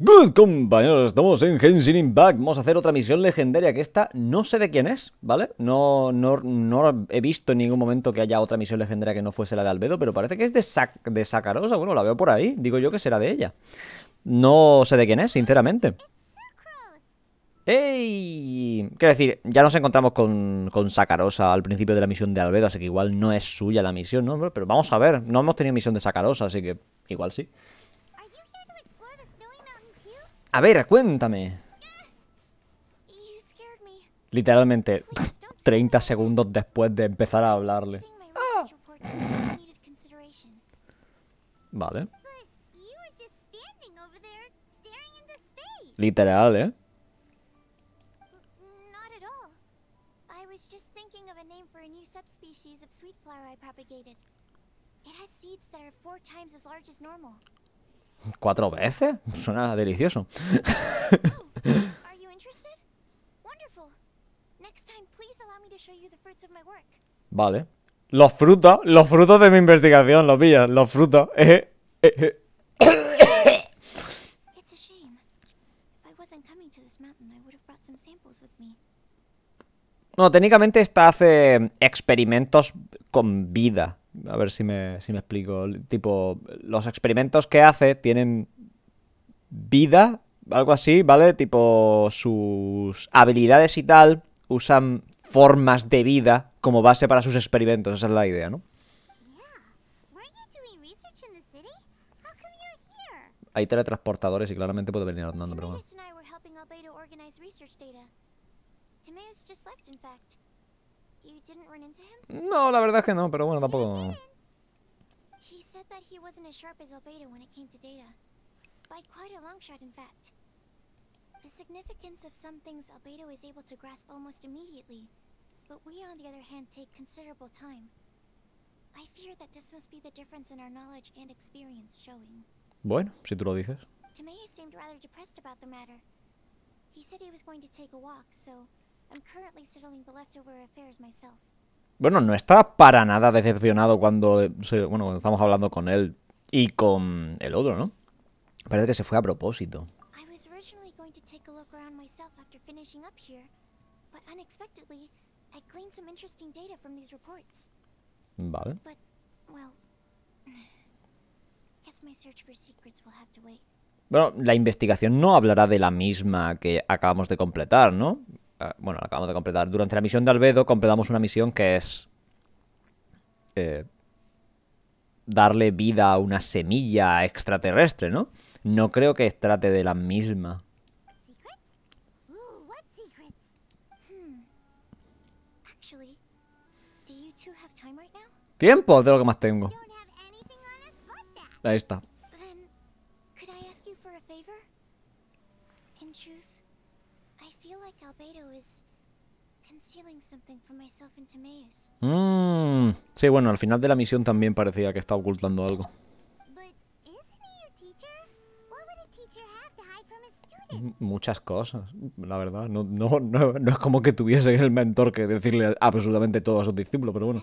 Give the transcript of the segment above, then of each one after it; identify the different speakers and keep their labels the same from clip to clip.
Speaker 1: Good compañeros, estamos en Henshin Impact Vamos a hacer otra misión legendaria que esta no sé de quién es, ¿vale? No, no, he visto en ningún momento que haya otra misión legendaria que no fuese la de Albedo Pero parece que es de, Sac de Sacarosa, bueno, la veo por ahí Digo yo que será de ella No sé de quién es, sinceramente ¡Ey! Quiero decir, ya nos encontramos con, con Sacarosa al principio de la misión de Albedo Así que igual no es suya la misión, ¿no? Pero vamos a ver, no hemos tenido misión de Sacarosa, así que igual sí a ver, racuéntame. Literalmente, 30 segundos después de empezar a hablarle. Ah. Vale. Literal, ¿eh? No, no.
Speaker 2: Estaba pensando en un nombre para una nueva subespecie de flor dulce que propagé. Tiene semillas que son cuatro
Speaker 1: veces más grandes que lo normal. ¿Cuatro veces? Suena delicioso. Vale. Los frutos, los frutos de mi investigación, los pillas, los frutos. No, técnicamente esta hace experimentos con vida. A ver si me, si me explico. Tipo, los experimentos que hace tienen vida, algo así, ¿vale? Tipo, sus habilidades y tal usan formas de vida como base para sus experimentos. Esa es la idea, ¿no? Hay teletransportadores y claramente puede venir andando, pero bueno. No, la verdad es que no, pero bueno, tampoco.
Speaker 2: He said that he wasn't as sharp as Albedo when it came to data. By quite a long shot, in fact. The significance of some things Albedo is able to grasp almost immediately, but we, on the other hand, take considerable time. I fear that this must be the difference in our knowledge and experience showing.
Speaker 1: Bueno, si tú lo dices.
Speaker 2: Tomei seemed rather depressed about the matter. He said he was going to take a walk, so
Speaker 1: Bueno, no está para nada decepcionado cuando, bueno, cuando estamos hablando con él y con el otro, ¿no? Parece que se fue a propósito. Vale. Bueno, la investigación no hablará de la misma que acabamos de completar, ¿no? Ah, bueno, la acabamos de completar. Durante la misión de Albedo completamos una misión que es... Eh, darle vida a una semilla extraterrestre, ¿no? No creo que trate de la misma. Hmm. Tiempo de lo que más tengo. Ahí está. Mmm. Sí, bueno, al final de la misión también parecía que estaba ocultando algo. muchas cosas, la verdad. No, no, no, es como que tuviese el mentor que decirle absolutamente todo a sus discípulos, pero bueno.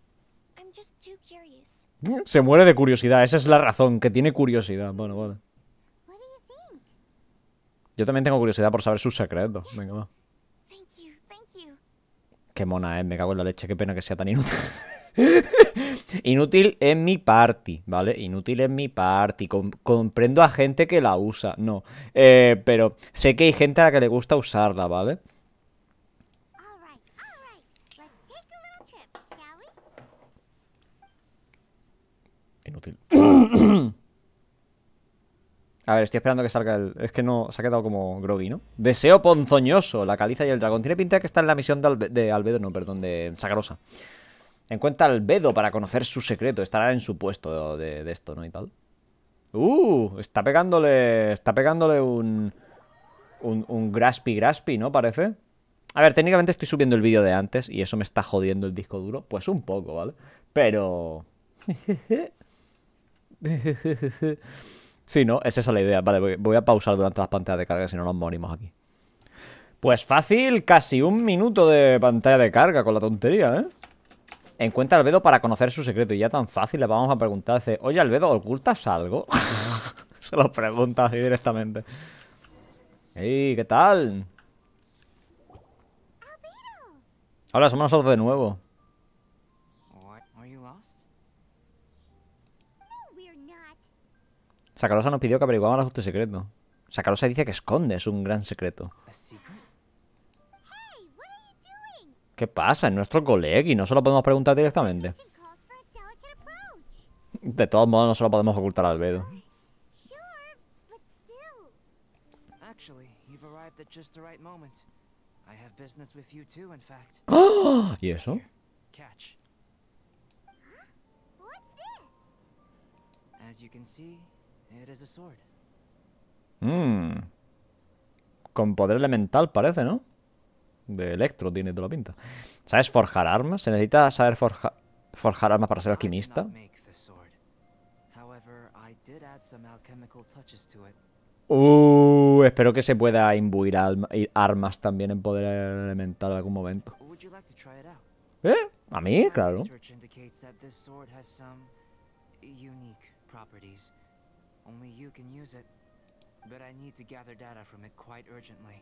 Speaker 1: Se muere de curiosidad, esa es la razón, que tiene curiosidad. Bueno, vale. Yo también tengo curiosidad por saber sus secretos. Venga, va. Qué mona es, eh, me cago en la leche, qué pena que sea tan inútil. inútil en mi party, ¿vale? Inútil en mi party. comprendo a gente que la usa, no. Eh, pero sé que hay gente a la que le gusta usarla, ¿vale? A ver, estoy esperando que salga el... Es que no... Se ha quedado como groggy, ¿no? Deseo ponzoñoso, la caliza y el dragón. Tiene pinta que está en la misión de, Albedo, no, perdón, de Sacarosa. Encuentra Albedo para conocer su secreto. Estará en su puesto de, esto, ¿no? Y tal. ¡Uh! Está pegándole... Está pegándole un... Un, un graspy graspy, ¿no? Parece. A ver, técnicamente estoy subiendo el vídeo de antes y eso me está jodiendo el disco duro. Pues un poco, ¿vale? Pero... Jejeje sí, ¿no? esa Es la idea. Vale, voy a pausar durante las pantallas de carga, si no nos morimos aquí. Pues fácil, casi un minuto de pantalla de carga con la tontería, ¿eh? Encuentra a Albedo para conocer su secreto. Y ya tan fácil le vamos a preguntar. oye, Albedo, ¿ocultas algo? Se lo pregunta así directamente. Ey, ¿qué tal? Hola, somos nosotros de nuevo. Sacarosa nos pidió que averiguáramos ajuste secreto. Sacarosa dice que esconde, es un gran secreto. ¿Qué pasa? Es nuestro colega y no se lo podemos preguntar directamente. De todos modos, no se lo podemos ocultar al Bedo. ¿Y eso? Mmm. Con poder elemental parece, ¿no? De electro tiene toda la pinta. ¿Sabes forjar armas? ¿Se necesita saber forjar armas para ser alquimista? Uh, espero que se pueda imbuir armas también en poder elemental en algún momento.
Speaker 3: ¿Eh? ¿A mí? Claro. Only you can use it. But I need to gather data from it quite urgently.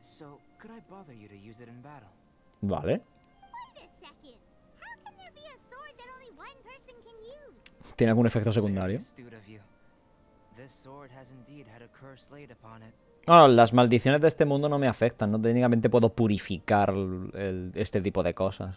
Speaker 3: So, could I bother you to use it in battle?
Speaker 1: Vale. Tiene algún efecto secundario. No, ah, las maldiciones de este mundo no me afectan, no técnicamente puedo purificar el, este tipo de cosas.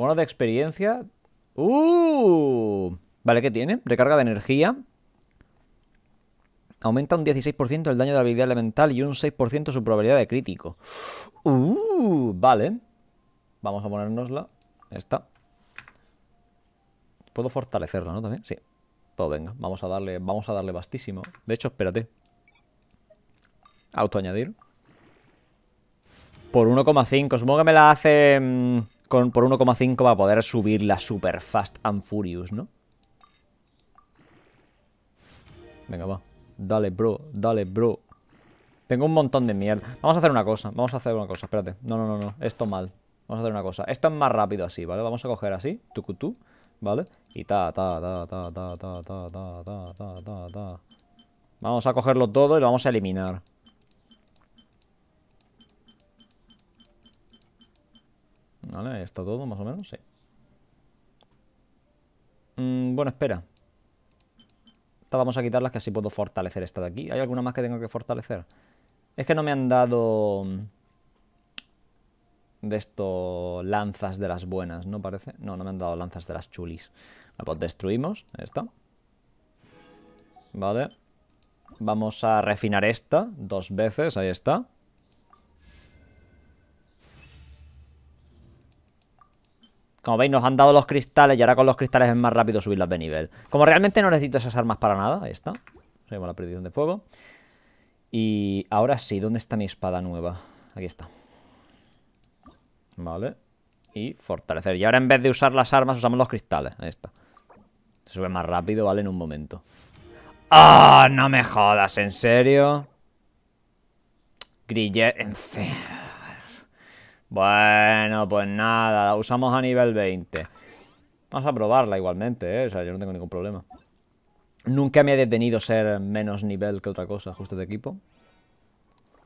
Speaker 1: Bono de experiencia. ¡Uh! Vale, ¿qué tiene? Recarga de energía. Aumenta un 16% el daño de habilidad elemental y un 6% su probabilidad de crítico. ¡Uh! Vale. Vamos a ponernosla, Esta. Puedo fortalecerla, ¿no? También. Sí. Pues venga, vamos a darle, vamos a darle bastísimo. De hecho, espérate. Auto añadir. Por 1,5. Supongo que me la hace... Mm, con, por 1,5 va a poder subir la Super Fast and Furious, ¿no? Venga, va. Dale, bro. Dale, bro. Tengo un montón de mierda. Vamos a hacer una cosa. Vamos a hacer una cosa. Espérate. No, no, no, no. Esto mal. Vamos a hacer una cosa. Esto es más rápido así, ¿vale? Vamos a coger así. Tucutú. ¿Vale? Y ta, ta, ta, ta, ta, ta, ta, ta, ta, ta, ta, ta. Vamos a cogerlo todo y lo vamos a eliminar. ¿Vale? ¿Está todo más o menos? Sí. Mm, bueno, espera. vamos a quitarlas que así puedo fortalecer esta de aquí. ¿Hay alguna más que tengo que fortalecer? Es que no me han dado... Mm, de esto... Lanzas de las buenas, ¿no parece? No, no me han dado lanzas de las chulis. La pues destruimos. Esta. Vale. Vamos a refinar esta dos veces. Ahí está. Como veis, nos han dado los cristales y ahora con los cristales es más rápido subirlas de nivel. Como realmente no necesito esas armas para nada, ahí está. Seguimos la predicción de fuego. Y ahora sí, ¿dónde está mi espada nueva? Aquí está. Vale. Y fortalecer. Y ahora en vez de usar las armas, usamos los cristales. Ahí está. Se sube más rápido, ¿vale? En un momento. ¡Ah! no me jodas, ¿en serio? Grille... En fin... Bueno, pues nada, la usamos a nivel 20. Vamos a probarla igualmente, ¿eh? O sea, yo no tengo ningún problema. Nunca me he detenido ser menos nivel que otra cosa, justo de equipo.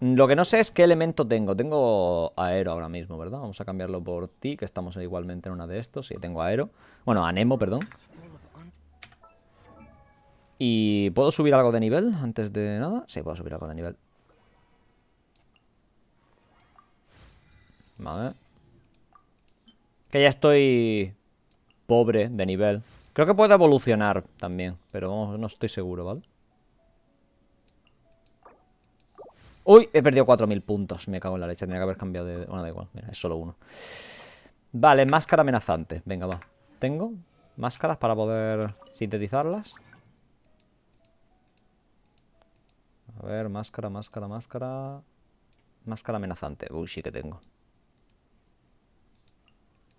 Speaker 1: Lo que no sé es qué elemento tengo. Tengo aero ahora mismo, ¿verdad? Vamos a cambiarlo por ti, que estamos igualmente en una de estos. Sí, tengo aero. Bueno, anemo, perdón. ¿Y puedo subir algo de nivel antes de nada? Sí, puedo subir algo de nivel. Vale. Que ya estoy pobre de nivel. Creo que puedo evolucionar también, pero no estoy seguro, ¿vale? Uy, he perdido 4.000 puntos. Me cago en la leche. Tenía que haber cambiado de... Bueno, da igual. Mira, es solo uno. Vale, máscara amenazante. Venga, va. Tengo máscaras para poder sintetizarlas. A ver, máscara, máscara, máscara... Máscara amenazante. Uy, sí que tengo.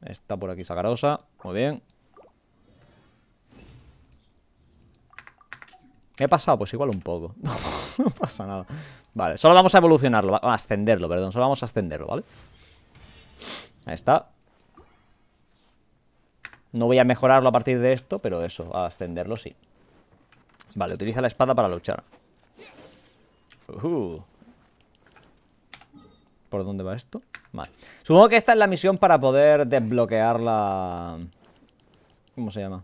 Speaker 1: Está por aquí sacarosa, Muy bien. ¿He pasado? Pues igual un poco. no pasa nada. Vale, solo vamos a evolucionarlo. A ascenderlo, perdón. Solo vamos a ascenderlo, ¿vale? Ahí está. No voy a mejorarlo a partir de esto, pero eso, a ascenderlo sí. Vale, utiliza la espada para luchar. Uh por dónde va esto. Vale. Supongo que esta es la misión para poder desbloquear la... ¿Cómo se llama?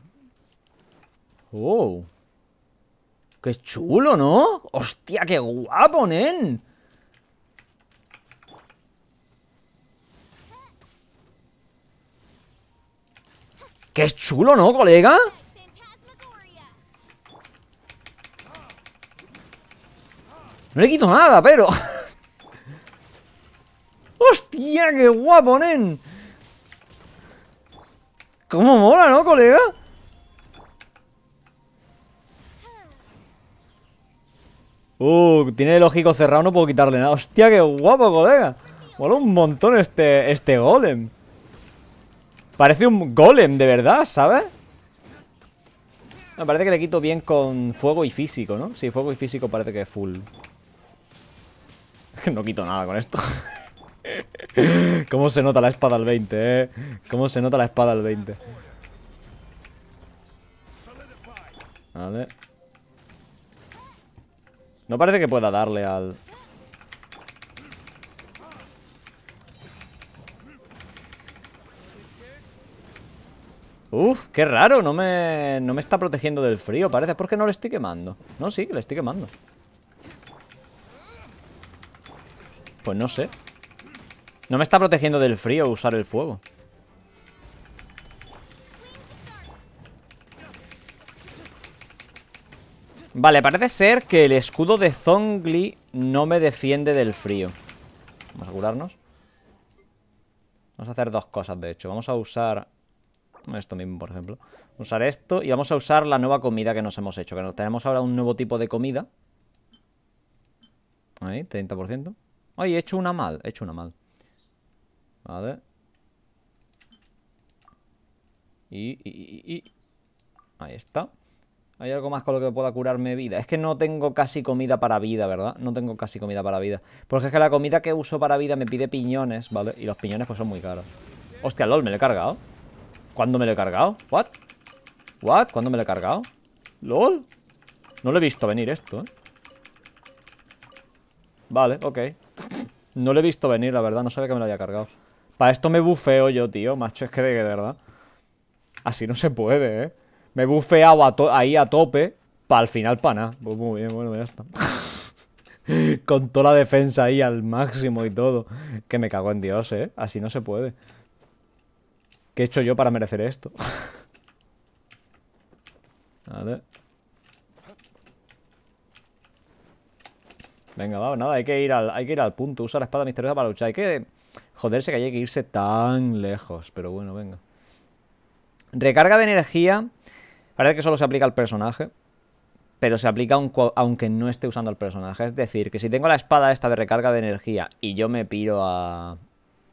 Speaker 1: ¡Oh! ¡Qué chulo, ¿no? ¡Hostia, qué guapo, nen! ¡Qué chulo, ¿no, colega? No le quito nada, pero... ¡Hostia, qué guapo, nen! ¿Cómo mola, no, colega? Uh, tiene el lógico cerrado, no puedo quitarle nada. ¡Hostia, qué guapo, colega! Mola un montón este, este golem. Parece un golem, de verdad, ¿sabes? Me parece que le quito bien con fuego y físico, ¿no? Sí, fuego y físico parece que es full. No quito nada con esto. ¿Cómo se nota la espada al 20, eh? ¿Cómo se nota la espada al 20? Vale. No parece que pueda darle al... Uf, qué raro, no me, no me está protegiendo del frío, parece, porque no le estoy quemando No, sí, que le estoy quemando Pues no sé no me está protegiendo del frío usar el fuego. Vale, parece ser que el escudo de Zongli no me defiende del frío. Vamos a curarnos. Vamos a hacer dos cosas, de hecho. Vamos a usar esto mismo, por ejemplo. Usar esto y vamos a usar la nueva comida que nos hemos hecho. Que tenemos ahora un nuevo tipo de comida. Ahí, 30%. Ay, he hecho una mal, he hecho una mal. Vale. Y, y, y, Ahí está. ¿Hay algo más con lo que pueda curarme vida? Es que no tengo casi comida para vida, ¿verdad? No tengo casi comida para vida. Porque es que la comida que uso para vida me pide piñones, ¿vale? Y los piñones pues son muy caros. Hostia, LOL, me lo he cargado. ¿Cuándo me lo he cargado? ¿What? ¿What? ¿Cuándo me lo he cargado? ¿LOL? No lo he visto venir esto, ¿eh? Vale, ok. No lo he visto venir, la verdad. No sabía que me lo había cargado. Para esto me bufeo yo, tío, macho, es que de, de verdad. Así no se puede, ¿eh? Me he bufeado ahí a tope, para el final para nada. Pues muy bien, bueno, ya está. Con toda la defensa ahí al máximo y todo. Que me cago en Dios, ¿eh? Así no se puede. ¿Qué he hecho yo para merecer esto? vale. Venga, va, nada, hay que ir hay que ir al punto. Usa la espada misteriosa para luchar. Hay que Joder, Joderse que hay que irse tan lejos, pero bueno, venga. Recarga de energía. Parece que solo se aplica al personaje. Pero se aplica aunque no esté usando al personaje. Es decir, que si tengo la espada esta de recarga de energía y yo me piro a...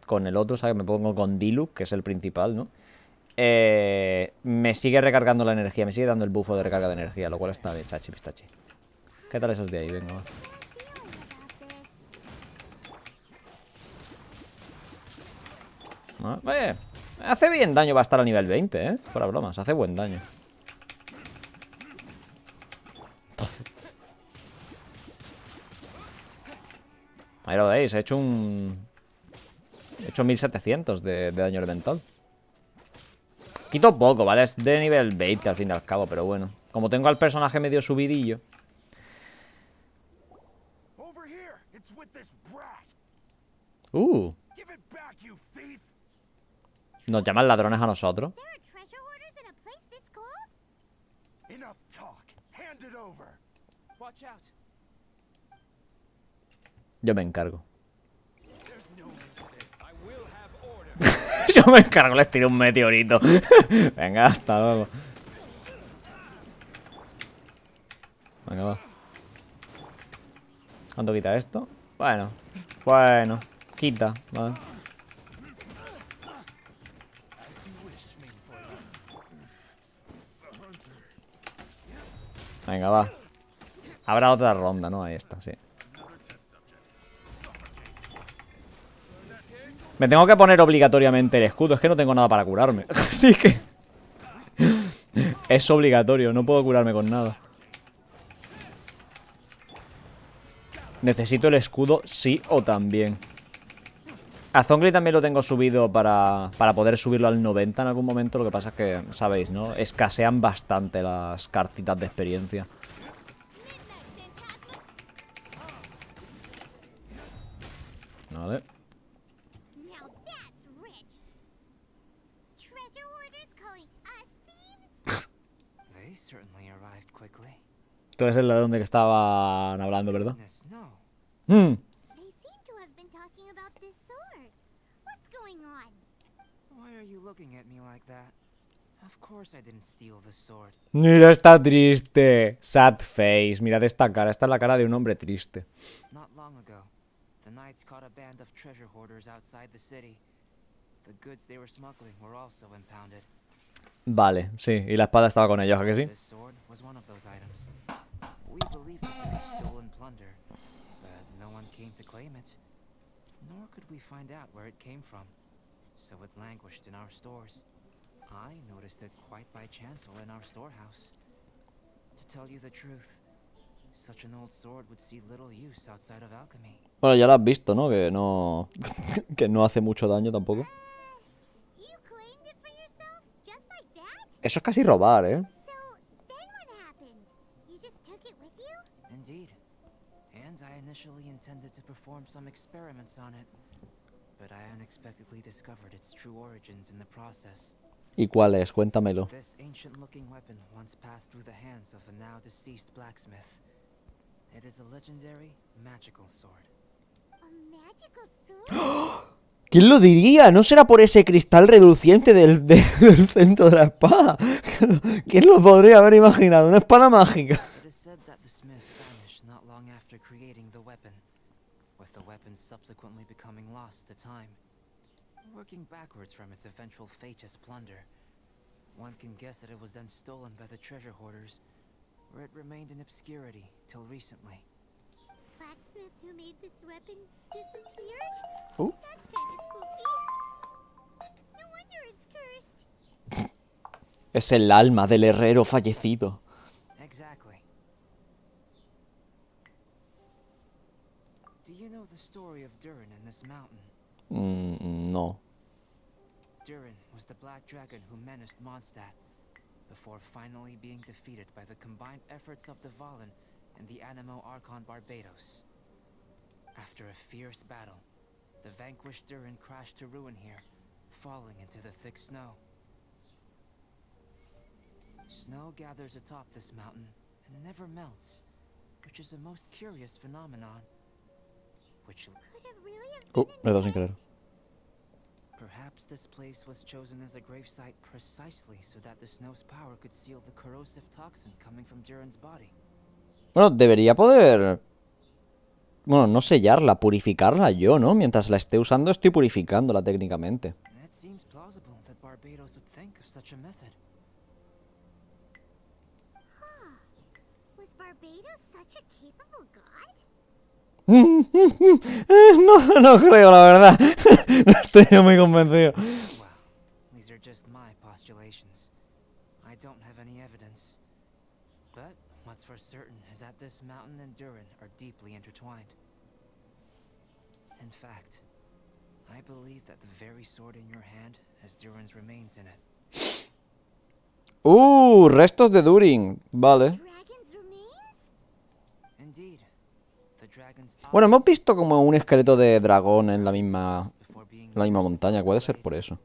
Speaker 1: con el otro, ¿sabes? Me pongo con Diluc, que es el principal, ¿no? Eh, me sigue recargando la energía, me sigue dando el bufo de recarga de energía, lo cual está bien, chachi pistachi. ¿Qué tal esos de ahí? Venga, va. ¿No? hace bien daño va a estar a nivel 20, ¿eh? Fuera bromas, hace buen daño. Ahí lo veis, he hecho un... He hecho 1700 de, de daño elemental. Quito poco, ¿vale? Es de nivel 20 al fin y al cabo, pero bueno. Como tengo al personaje medio subidillo. Uh. Nos llaman ladrones a nosotros. Yo me encargo. Yo me encargo, les tiro un meteorito. Venga, hasta luego. Venga, va. ¿Cuánto quita esto? Bueno, bueno, quita, vale. Venga, va Habrá otra ronda, ¿no? Ahí está, sí Me tengo que poner obligatoriamente el escudo Es que no tengo nada para curarme Así que... es obligatorio, no puedo curarme con nada Necesito el escudo sí o también a Zongli también lo tengo subido para, poder subirlo al 90 en algún momento. Lo que pasa es que, sabéis, ¿no? Escasean bastante las cartitas de experiencia. Vale. Esto es el ladrón de que estaban hablando,
Speaker 3: ¿verdad? ¡Mmm!
Speaker 2: about this sword. What's going on? Why are you
Speaker 3: looking at me like that? Of course I didn't steal the sword.
Speaker 1: Mira, esta triste. Sad face. Mirad esta cara. Esta es la cara de un hombre triste.
Speaker 3: Not long ago, the knights caught a band of treasure hoarders outside the city. The goods they were smuggling were also impounded.
Speaker 1: Vale, sí, y la espada estaba con ellos, ¿a que sí? We
Speaker 3: believe it to stolen plunder, but no one came to claim it nor could we find out where it came from. So it languished in our stores. I noticed it quite by chance all in our storehouse. To tell you the truth, such an old sword would see little use outside of alchemy.
Speaker 1: Bueno, ya lo has visto, ¿no? Que no que no hace mucho daño tampoco. Eh, Eso es casi robar, ¿eh?
Speaker 3: Indeed. And I initially intended to perform some experiments on it, but I unexpectedly discovered its true origins in the process.
Speaker 1: ¿Y cuál es? Cuéntamelo.
Speaker 3: This ancient-looking weapon once passed through the hands of a now deceased blacksmith. It is a legendary magical sword. A
Speaker 2: magical sword? ¿Quién lo
Speaker 1: diría? ¿No será por ese cristal reduciente del, de, del centro de la espada? ¿Quién lo podría haber imaginado? Una espada mágica.
Speaker 3: the weapon subsequently becoming lost to time. Working backwards from its eventual fate as plunder, one can guess that it was then stolen by the treasure hoarders, where it remained in obscurity till recently. Blacksmith who made this weapon disappeared? Ooh. That's kind
Speaker 1: of spooky. No wonder it's cursed. es el alma del herrero fallecido. Mm,
Speaker 3: no. Durin was the black dragon who menaced Mondstadt before finally being defeated by the combined efforts of the Valen and the Animo Archon Barbados. After a fierce battle, the vanquished Durin crashed to ruin here, falling into the thick snow. Snow gathers atop this mountain and never melts, which is a most curious phenomenon. Which could have
Speaker 1: really Oh, me das not querer.
Speaker 3: Perhaps this place was chosen as a gravesite precisely so that the snow's power could seal the corrosive toxin coming from Jiren's body.
Speaker 1: Bueno, debería poder... Bueno, no sellarla, purificarla yo, ¿no? Mientras la esté usando estoy purificándola técnicamente. Barbados such a capable god? No, no creo, la verdad. No estoy muy
Speaker 3: convencido. this mountain and Durin are deeply intertwined. In fact, I believe that the very sword in your hand has Durin's remains in it.
Speaker 1: oh restos de Durin. Vale. Bueno, hemos visto como un esqueleto de dragón en la misma, la misma montaña. Puede ser por eso.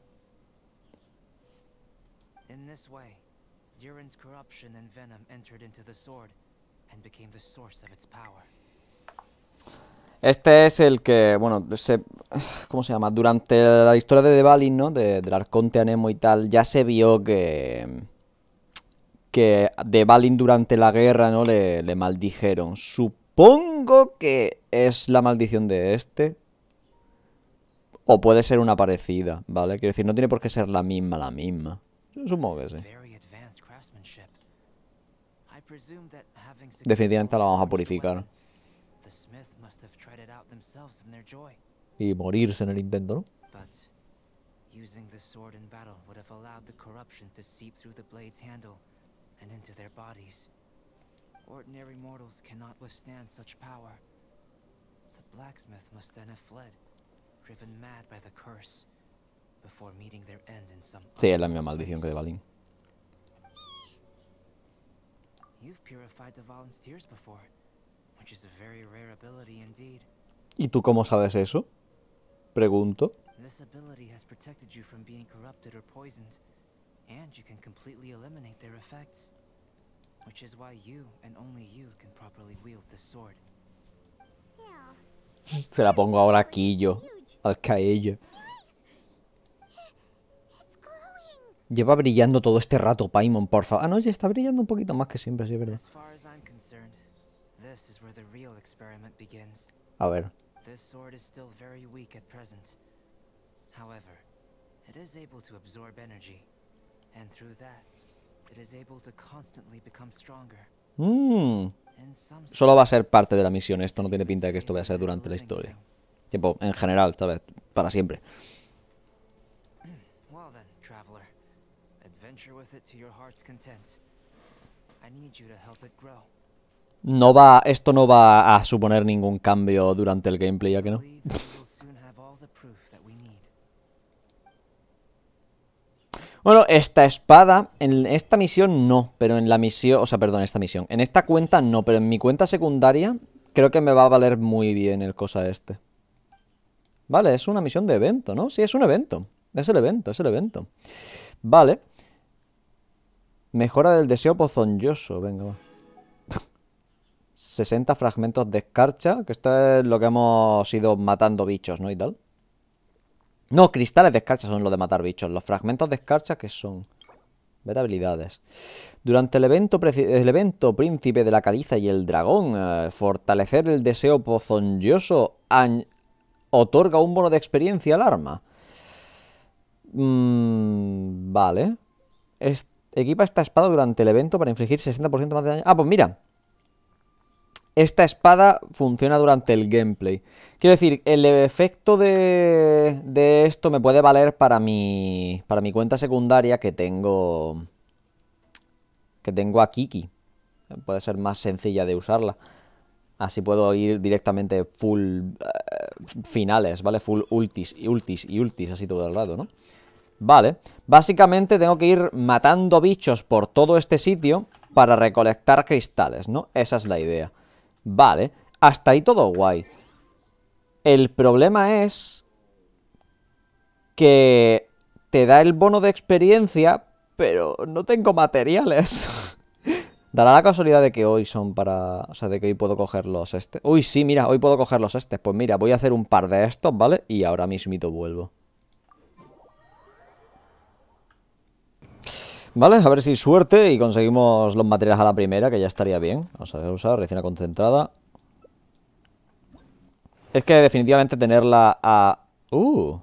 Speaker 1: Este es el que, bueno, se, ¿cómo se llama? Durante la historia de The ¿no? De, del Arconte Anemo y tal, ya se vio que que de durante la guerra, ¿no? Le, le maldijeron. Su Supongo que es la maldición de este. O puede ser una parecida, ¿vale? Quiero decir, no tiene por qué ser la misma, la misma. Supongo que sí. Definitivamente la vamos a purificar. Y morirse en el intento, ¿no?
Speaker 3: Ordinary mortals cannot withstand such power. The blacksmith must then have fled, driven mad by the curse, before meeting their end in some
Speaker 1: Sí, es la misma maldición que de Balin.
Speaker 3: You've purified the volunteers before, which is a very rare ability indeed.
Speaker 1: ¿Y tú cómo sabes eso? Pregunto.
Speaker 3: This ability has protected you from being corrupted or poisoned, and you can completely eliminate their effects. Which is why you and only you can properly wield the sword.
Speaker 1: Se la pongo ahora aquí yo, al caello. Lleva brillando todo este rato, Paimon, por favor. Ah, no, ya está brillando un poquito más que siempre, sí, es verdad.
Speaker 3: A ver. This sword is still very weak at present. However, it is able to absorb energy, and through that,
Speaker 1: Mm. Solo va a ser parte de la misión. Esto no tiene pinta de que esto vaya a ser durante la historia. Tiempo en general, ¿sabes? Para siempre. No va, esto no va a suponer ningún cambio durante el gameplay, ya que no. Bueno, esta espada, en esta misión no, pero en la misión, o sea, perdón, esta misión. En esta cuenta no, pero en mi cuenta secundaria creo que me va a valer muy bien el cosa este. Vale, es una misión de evento, ¿no? Sí, es un evento. Es el evento, es el evento. Vale. Mejora del deseo pozonlloso, venga, va. 60 fragmentos de escarcha, que esto es lo que hemos ido matando bichos, ¿no? Y tal. No, cristales de escarcha son los de matar bichos. Los fragmentos de escarcha que son... Ver habilidades. Durante el evento, el evento Príncipe de la Caliza y el Dragón, eh, fortalecer el deseo pozonlloso otorga un bono de experiencia al arma. Mm, vale. equipa esta espada durante el evento para infligir 60% más de daño. Ah, pues mira, esta espada funciona durante el gameplay. Quiero decir, el efecto de, esto me puede valer para mi, para mi cuenta secundaria que tengo, que tengo a Kiki. Puede ser más sencilla de usarla. Así puedo ir directamente full eh, finales, ¿vale? Full ultis y ultis y ultis, así todo el lado, ¿no? Vale. Básicamente tengo que ir matando bichos por todo este sitio para recolectar cristales, ¿no? Esa es la idea. Vale, hasta ahí todo guay. El problema es que te da el bono de experiencia, pero no tengo materiales. Dará la casualidad de que hoy son para... O sea, de que hoy puedo coger los este. Uy, sí, mira, hoy puedo coger los este. Pues mira, voy a hacer un par de estos, ¿vale? Y ahora mismito vuelvo. ¿Vale? A ver si suerte y conseguimos los materiales a la primera, que ya estaría bien. Vamos a usar recién concentrada. Es que definitivamente tenerla a... ¡Uh!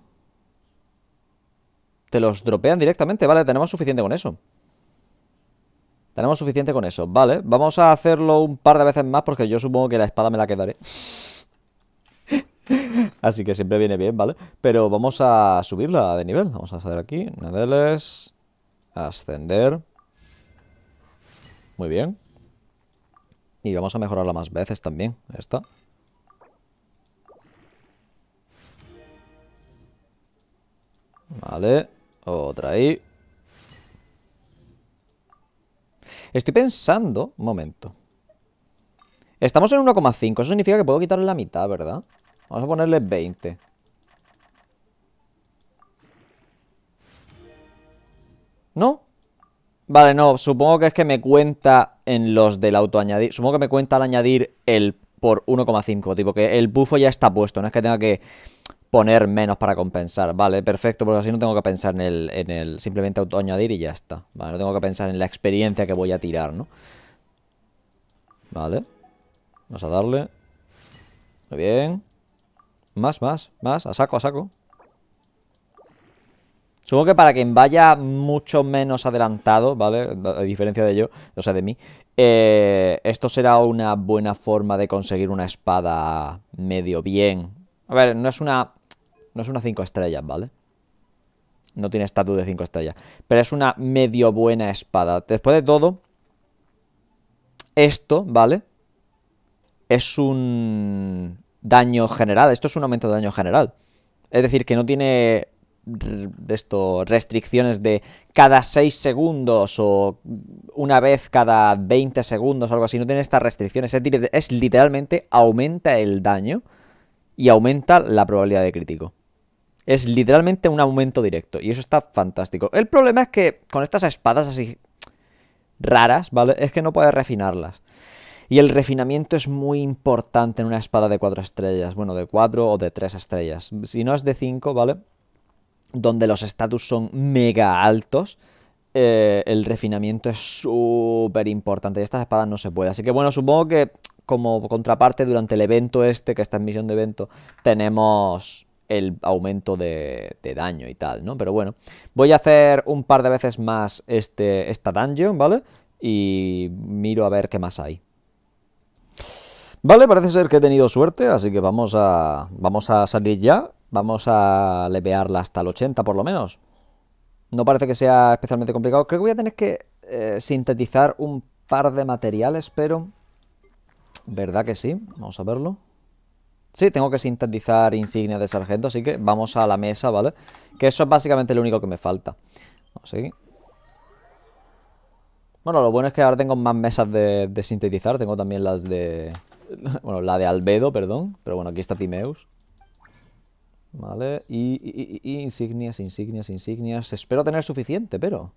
Speaker 1: Te los dropean directamente. Vale, tenemos suficiente con eso. Tenemos suficiente con eso. Vale, vamos a hacerlo un par de veces más porque yo supongo que la espada me la quedaré. Así que siempre viene bien, ¿vale? Pero vamos a subirla de nivel. Vamos a hacer aquí, nadeles Ascender. Muy bien. Y vamos a mejorarla más veces también. Esta. Vale. Otra ahí. Estoy pensando... Un momento. Estamos en 1,5. Eso significa que puedo quitarle la mitad, ¿verdad? Vamos a ponerle 20. ¿No? Vale, no, supongo que es que me cuenta en los del añadir Supongo que me cuenta al añadir el por 1,5. Tipo que el bufo ya está puesto, no es que tenga que poner menos para compensar. Vale, perfecto, porque así no tengo que pensar en el, en el simplemente autoañadir y ya está. Vale, no tengo que pensar en la experiencia que voy a tirar, ¿no? Vale. Vamos a darle. Muy bien. Más, más, más. A saco, a saco. Supongo que para quien vaya mucho menos adelantado, ¿vale? A diferencia de yo, o sea, de mí, eh, esto será una buena forma de conseguir una espada medio bien. A ver, no es una... No es una 5 estrellas, ¿vale? No tiene estatus de 5 estrellas. Pero es una medio buena espada. Después de todo, esto, ¿vale? Es un daño general. Esto es un aumento de daño general. Es decir, que no tiene de esto, restricciones de cada 6 segundos o una vez cada 20 segundos o algo así, no tiene estas restricciones, es, literalmente aumenta el daño y aumenta la probabilidad de crítico. Es literalmente un aumento directo y eso está fantástico. El problema es que con estas espadas así raras, ¿vale? Es que no puedes refinarlas. Y el refinamiento es muy importante en una espada de 4 estrellas, bueno, de 4 o de 3 estrellas. Si no es de 5, ¿vale? donde los estatus son mega altos, eh, el refinamiento es súper importante y estas espadas no se puede. Así que bueno, supongo que como contraparte durante el evento este, que está en misión de evento, tenemos el aumento de, daño y tal, ¿no? Pero bueno, voy a hacer un par de veces más este, esta dungeon, ¿vale? Y miro a ver qué más hay. Vale, parece ser que he tenido suerte, así que vamos a, vamos a salir ya Vamos a levearla hasta el 80 por lo menos. No parece que sea especialmente complicado. Creo que voy a tener que eh, sintetizar un par de materiales, pero... ¿Verdad que sí? Vamos a verlo. Sí, tengo que sintetizar insignia de sargento, así que vamos a la mesa, ¿vale? Que eso es básicamente lo único que me falta. seguir. Bueno, lo bueno es que ahora tengo más mesas de, de sintetizar. Tengo también las de... Bueno, la de Albedo, perdón. Pero bueno, aquí está Timeus. ¿Vale? Y, insignias, insignias, insignias. Espero tener suficiente, pero...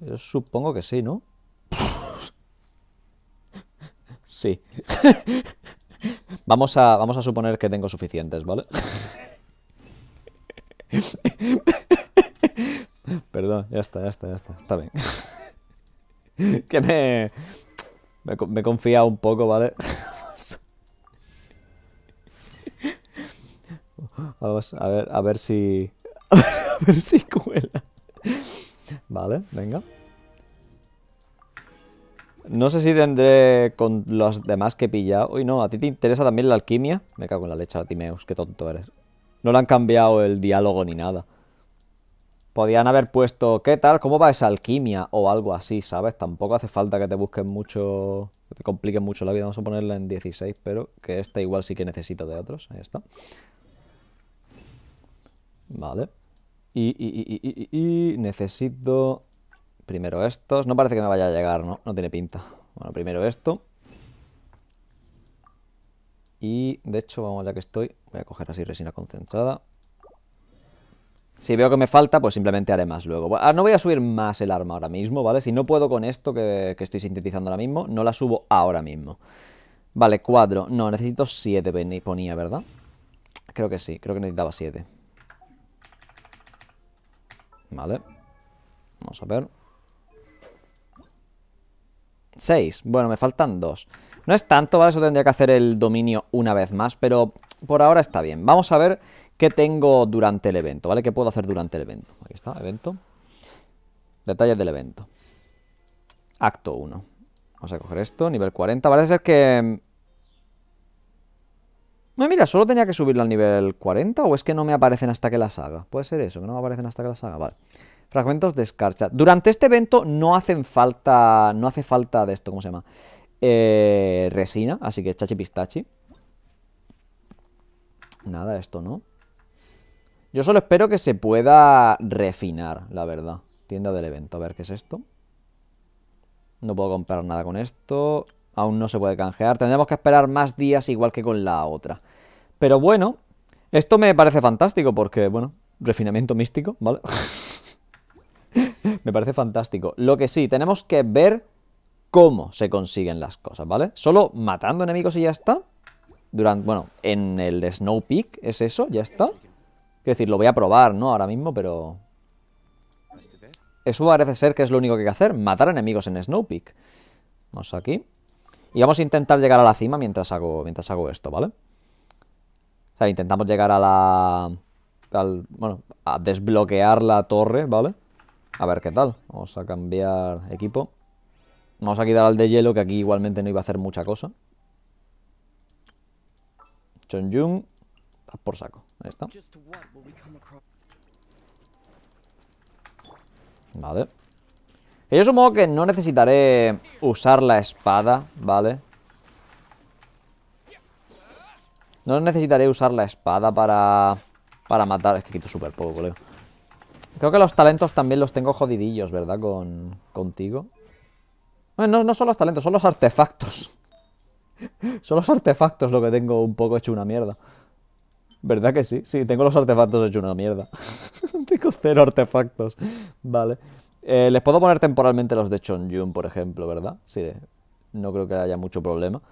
Speaker 1: Yo supongo que sí, ¿no? sí. vamos, a, vamos a suponer que tengo suficientes, ¿vale? Perdón, ya está, ya está, ya está. Está bien. que me... Me confía un poco, ¿vale? Vamos a ver, a ver si... a ver si cuela. Vale, venga. No sé si tendré con los demás que he pillado. Uy, no, ¿a ti te interesa también la alquimia? Me cago en la leche, Artimeus, qué tonto eres. No le han cambiado el diálogo ni nada. Podían haber puesto, ¿qué tal? ¿Cómo va esa alquimia? O algo así, ¿sabes? Tampoco hace falta que te busquen mucho, que te compliquen mucho la vida. Vamos a ponerla en 16, pero que esta igual sí que necesito de otros. Ahí está. Vale. Y, necesito primero estos. No parece que me vaya a llegar, ¿no? No tiene pinta. Bueno, primero esto. Y de hecho, vamos, ya que estoy, voy a coger así resina concentrada. Si veo que me falta, pues simplemente haré más luego. Ah, no voy a subir más el arma ahora mismo, ¿vale? Si no puedo con esto que, estoy sintetizando ahora mismo, no la subo ahora mismo. Vale, cuatro, No, necesito siete, ponía, ¿verdad? Creo que sí, creo que necesitaba siete. Vale. Vamos a ver. 6. Bueno, me faltan dos. No es tanto, ¿vale? Eso tendría que hacer el dominio una vez más, pero por ahora está bien. Vamos a ver qué tengo durante el evento, ¿vale? ¿Qué puedo hacer durante el evento? Aquí está, evento. Detalles del evento. Acto 1. Vamos a coger esto, nivel 40. Parece ser que mira, solo tenía que subirla al nivel 40 o es que no me aparecen hasta que las haga. Puede ser eso, que no me aparecen hasta que las haga, vale. Fragmentos de escarcha. Durante este evento no hacen falta, no hace falta de esto, ¿cómo se llama? Eh, resina, así que chachi pistachi. Nada, esto no. Yo solo espero que se pueda refinar, la verdad. Tienda del evento, a ver qué es esto. No puedo comprar nada con esto aún no se puede canjear. Tendremos que esperar más días igual que con la otra. Pero bueno, esto me parece fantástico porque, bueno, refinamiento místico, ¿vale? me parece fantástico. Lo que sí, tenemos que ver cómo se consiguen las cosas, ¿vale? Solo matando enemigos y ya está. Durante, bueno, en el Snow Peak es eso, ya está. Quiero decir, lo voy a probar, ¿no? Ahora mismo, pero... Eso parece ser que es lo único que hay que hacer, matar enemigos en Snow Peak. Vamos aquí. Y vamos a intentar llegar a la cima mientras hago, mientras hago esto, ¿vale? O sea, intentamos llegar a la... bueno, a desbloquear la torre, ¿vale? A ver qué tal. Vamos a cambiar equipo. Vamos a quitar al de hielo, que aquí igualmente no iba a hacer mucha cosa. Chonjun. Por saco. Ahí está. Vale yo supongo que no necesitaré usar la espada, ¿vale? No necesitaré usar la espada para... Para matar... Es que quito súper poco, colega. Creo que los talentos también los tengo jodidillos, ¿verdad? Con, contigo. no, no son los talentos, son los artefactos. son los artefactos lo que tengo un poco hecho una mierda. ¿Verdad que sí? Sí, tengo los artefactos hecho una mierda. tengo cero artefactos. Vale. Eh, les puedo poner temporalmente los de Jun, por ejemplo, ¿verdad? Sí, no creo que haya mucho problema.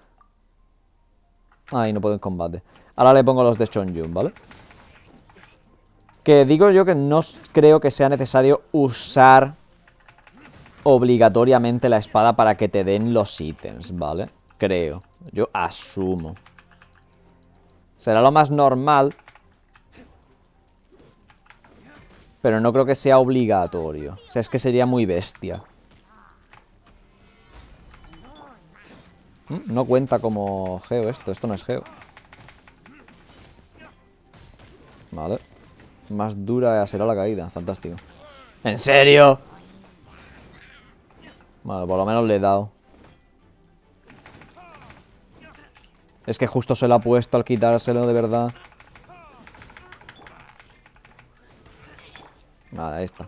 Speaker 1: Ahí no puedo en combate. Ahora le pongo los de Jun, ¿vale? Que digo yo que no creo que sea necesario usar obligatoriamente la espada para que te den los ítems, ¿vale? Creo. Yo asumo. Será lo más normal Pero no creo que sea obligatorio. O sea, es que sería muy bestia. Mm, no cuenta como geo esto. Esto no es geo. Vale. Más dura será la caída. Fantástico. ¿En serio? Vale, por lo menos le he dado. Es que justo se lo ha puesto al quitárselo de verdad. esta.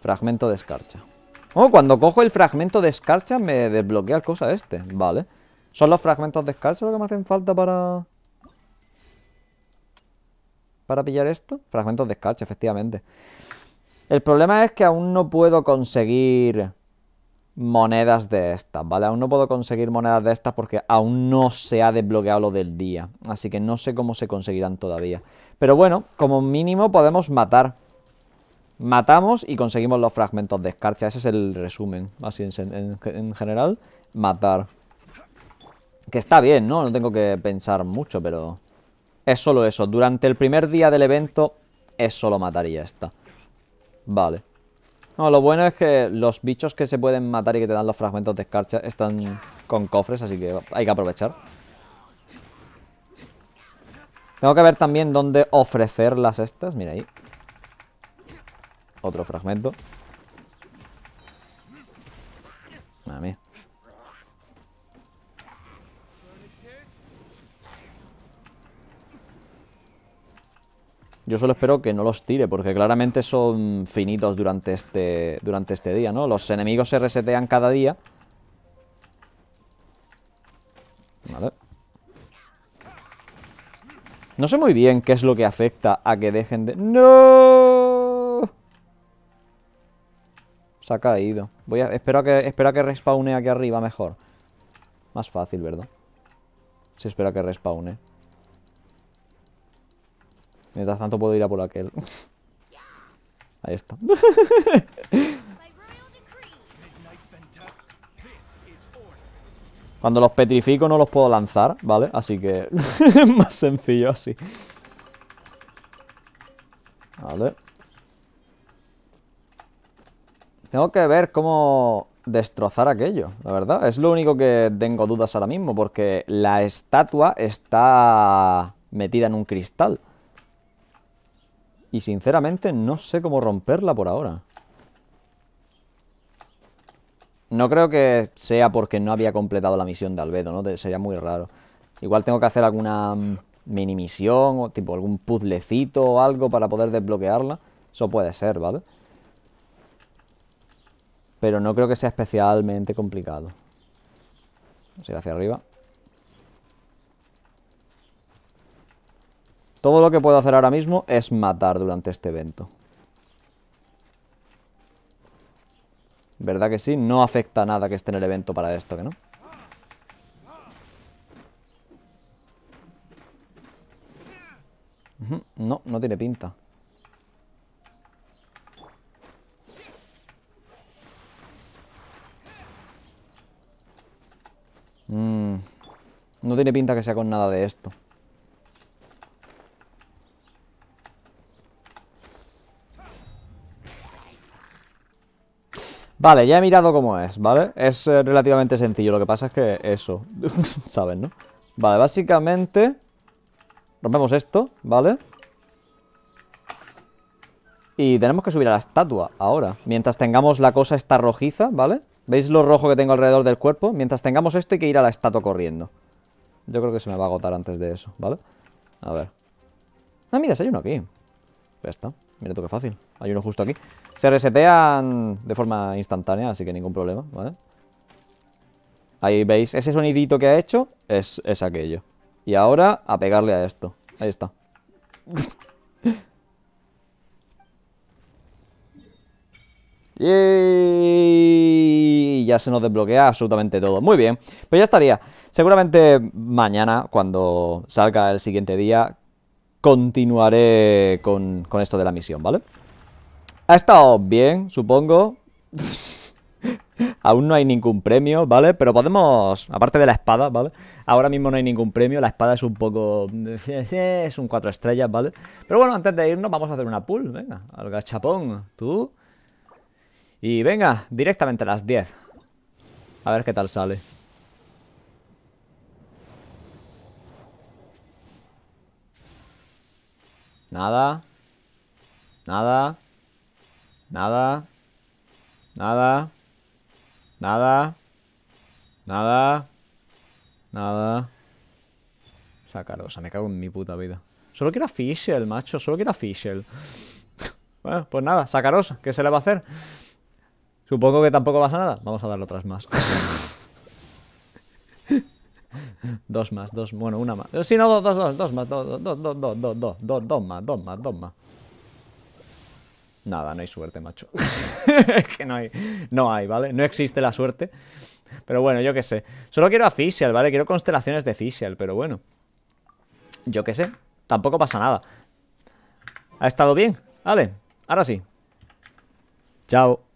Speaker 1: Fragmento de escarcha. Oh, cuando cojo el fragmento de escarcha me desbloquea el cosa este. Vale. Son los fragmentos de escarcha lo que me hacen falta para... Para pillar esto. Fragmentos de escarcha, efectivamente. El problema es que aún no puedo conseguir monedas de estas, ¿vale? Aún no puedo conseguir monedas de estas porque aún no se ha desbloqueado lo del día, así que no sé cómo se conseguirán todavía. Pero bueno, como mínimo podemos matar. Matamos y conseguimos los fragmentos de escarcha, ese es el resumen, así en, general, matar. Que está bien, ¿no? No tengo que pensar mucho, pero... Es solo eso, durante el primer día del evento es solo matar y ya Vale. No, lo bueno es que los bichos que se pueden matar y que te dan los fragmentos de escarcha están con cofres, así que hay que aprovechar. Tengo que ver también dónde ofrecerlas estas. Mira ahí. Otro fragmento. Madre mía. Yo solo espero que no los tire, porque claramente son finitos durante este, durante este día, ¿no? Los enemigos se resetean cada día. Vale. No sé muy bien qué es lo que afecta a que dejen de... ¡No! Se ha caído. Voy a... Espero que, espero que respawne aquí arriba mejor. Más fácil, ¿verdad? Se espera que respawne. Mientras tanto puedo ir a por aquel. Ahí está. Cuando los petrifico no los puedo lanzar, ¿vale? Así que es más sencillo así. Vale. Tengo que ver cómo destrozar aquello, la verdad. Es lo único que tengo dudas ahora mismo, porque la estatua está metida en un cristal. Y sinceramente no sé cómo romperla por ahora. No creo que sea porque no había completado la misión de Albedo, ¿no? Sería muy raro. Igual tengo que hacer alguna mm, mini misión o tipo algún puzzlecito o algo para poder desbloquearla. Eso puede ser, ¿vale? Pero no creo que sea especialmente complicado. Vamos a ir hacia arriba. Todo lo que puedo hacer ahora mismo es matar durante este evento. ¿Verdad que sí? No afecta nada que esté en el evento para esto, ¿que no? No, no tiene pinta. Mm, no tiene pinta que sea con nada de esto. Vale, ya he mirado cómo es, ¿vale? Es eh, relativamente sencillo, lo que pasa es que eso, ¿saben, no? Vale, básicamente rompemos esto, ¿vale? Y tenemos que subir a la estatua ahora, mientras tengamos la cosa esta rojiza, ¿vale? ¿Veis lo rojo que tengo alrededor del cuerpo? Mientras tengamos esto hay que ir a la estatua corriendo. Yo creo que se me va a agotar antes de eso, ¿vale? A ver. Ah, mira, hay uno aquí. Ya está. Mira tú qué fácil. Hay uno justo aquí. Se resetean de forma instantánea, así que ningún problema, ¿vale? Ahí veis, ese sonidito que ha hecho es, aquello. Y ahora a pegarle a esto. Ahí está. Y ya se nos desbloquea absolutamente todo. Muy bien, pues ya estaría. Seguramente mañana, cuando salga el siguiente día, continuaré con, esto de la misión, ¿vale? Ha estado bien, supongo. Aún no hay ningún premio, ¿vale? Pero podemos, aparte de la espada, ¿vale? Ahora mismo no hay ningún premio, la espada es un poco... es un cuatro estrellas, ¿vale? Pero bueno, antes de irnos vamos a hacer una pull venga, al gachapón, tú. Y venga, directamente a las 10. A ver qué tal sale. Nada. Nada. Nada. Nada. Nada. Nada. Nada. Sacarosa, me cago en mi puta vida. Solo quiero a Fischl, macho. Solo quiero a Fischl. bueno, pues nada, Sacarosa, ¿Qué se le va a hacer? Supongo que tampoco pasa nada. Vamos a darle otras más. dos más, dos, bueno, una más. Eh, sí, no, dos, dos, dos, dos más, dos, dos, dos, dos, dos, dos, dos, más, dos más, dos más. Nada, no hay suerte, macho. es que no hay, no hay, ¿vale? No existe la suerte. Pero bueno, yo qué sé. Solo quiero a Fischl, ¿vale? Quiero constelaciones de Fischl, pero bueno. Yo qué sé. Tampoco pasa nada. ¿Ha estado bien? Vale, ahora sí. Chao.